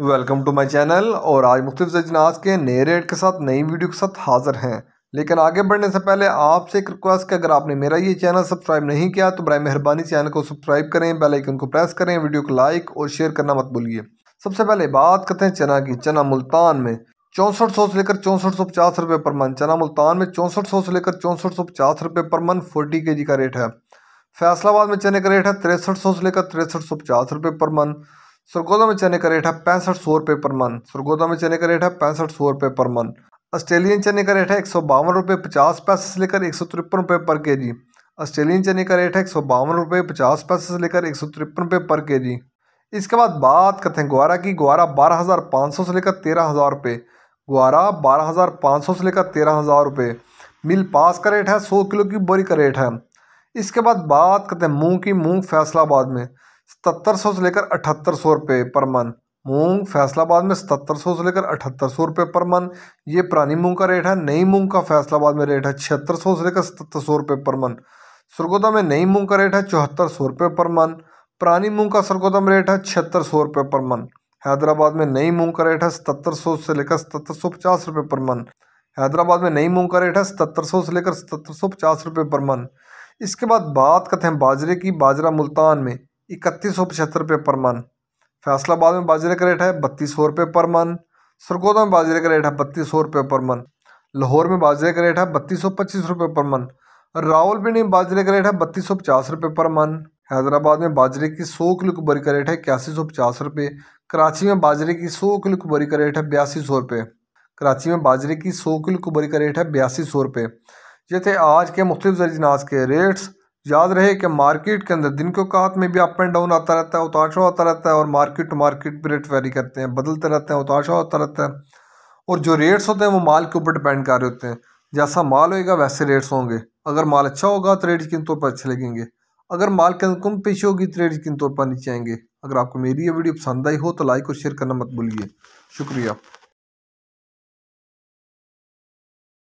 welcome to my channel और आज मुख्तु अजनास के नए रेट के साथ नई वीडियो के साथ हाज़िर हैं लेकिन आगे बढ़ने से पहले आपसे एक रिक्वेस्ट है अगर आपने मेरा ये चैनल सब्सक्राइब नहीं किया तो बर मेहरबानी चैनल को सब्सक्राइब करें बेल आइकन को प्रेस करें वीडियो को लाइक और शेयर करना मत भूलिए सबसे पहले बात करते हैं चना की चना मुल्तान में चौंसठ सौ से लेकर चौंसठ सौ पचास रुपये पर मन चना मुल्तान में चौंसठ सौ से लेकर चौंसठ सौ पचास रुपये पर मन फोर्टी के जी का रेट है फैसलाबाद में चने का रेट है तिरसठ सौ से लेकर तिरसठ सौ पचास रुपये पर मन सरगोदा में चने का रेट है पैंसठ सौ रुपये पर मन सरगोदा में चने का रेट है पैंसठ सौ रुपये पर मन ऑस्ट्रेलियन चने का रेट है एक सौ बावन रुपये पचास पैसे से लेकर एक सौ तिरपन रुपये पर के जी ऑस्ट्रेलियन चने का रेट है एक सौ बावन रुपये पचास पैसे से लेकर एक सौ तिरपन रुपये पर के जी इसके बाद बात करते हैं ग्वारा की ग्वारा बारह हज़ार पाँच सौ से लेकर तेरह हज़ार रुपये ग्वारा बारह हज़ार पाँच सौ से लेकर तेरह हज़ार रुपये मिल पास का रेट है सौ किलो की बोरी का रेट है इसके बाद बात करते हैं मूँग की मूँग फैसलाबाद में सतर सौ से लेकर अठहत्तर सौ रुपये पर मन मूंग फैसलाबाद में सतर सौ से लेकर अठहत्तर सौ रुपये पर मन ये पुरानी मूंग का रेट है नई मूंग का फैसलाबाद में रेट है छिहत्तर सौ से लेकर सतर सौ रुपये पर मन सरगोदा में नई मूंग का रेट है चौहत्तर सौ रुपये पर मन पुरानी मूंग का सरगोदा में रेट है छिहत्तर सौ रुपये पर मन हैदराबाद में नई मूंग का रेट है सतर सौ से लेकर सतर सौ पचास रुपये पर मन हैदराबाद में नई मूंग का रेट है सतर सौ से लेकर सतर सौ पचास रुपये पर मन इसके बाद बात करते हैं बाजरे की बाजरा मुल्तान में इकतीस सौ पचहत्तर रुपये पर मन फैसलाबाद में बाजरे का रेट है बत्तीस सौ रुपये पर मन सरगोदा में बाजरे का रेट है बत्तीस सौ रुपये पर मन लाहौर में बाजरे का रेट है बत्तीस सौ पच्चीस रुपये पर मन रावलपिंडी में बाजरे का रेट है बत्तीस सौ पचास रुपये पर मन हैदराबाद में बाजरे की सौ किलो की बोरी का रेट है इक्यासी सौ पचास रुपये कराची में बाजरे की सौ किलो की बोरी का रेट है बयासी सौ रुपये कराची में बाजरे की सौ किलो की बोरी का रेट है बयासी सौ रुपये ये थे आज के मुख्तलिफ जरिए के रेट्स याद रहे कि मार्केट के अंदर दिन के औकात में भी अप एंड डाउन आता रहता है उतार चढ़ाव आता रहता है और मार्केट टू मार्केट भी रेट वेरी करते हैं बदलते रहते हैं उतार चढ़ाव होता रहता है और जो रेट्स होते हैं वो माल के ऊपर डिपेंड कर रहे होते हैं जैसा माल होएगा वैसे रेट्स होंगे अगर माल अच्छा होगा तो रेट यकीन तौर पर अच्छे लगेंगे अगर माल के अंदर कम पेशी होगी तो रेट यकीन तौर पर नीचे आएंगे अगर आपको मेरी ये वीडियो पसंद आई हो तो लाइक और शेयर करना मत भूलिए शुक्रिया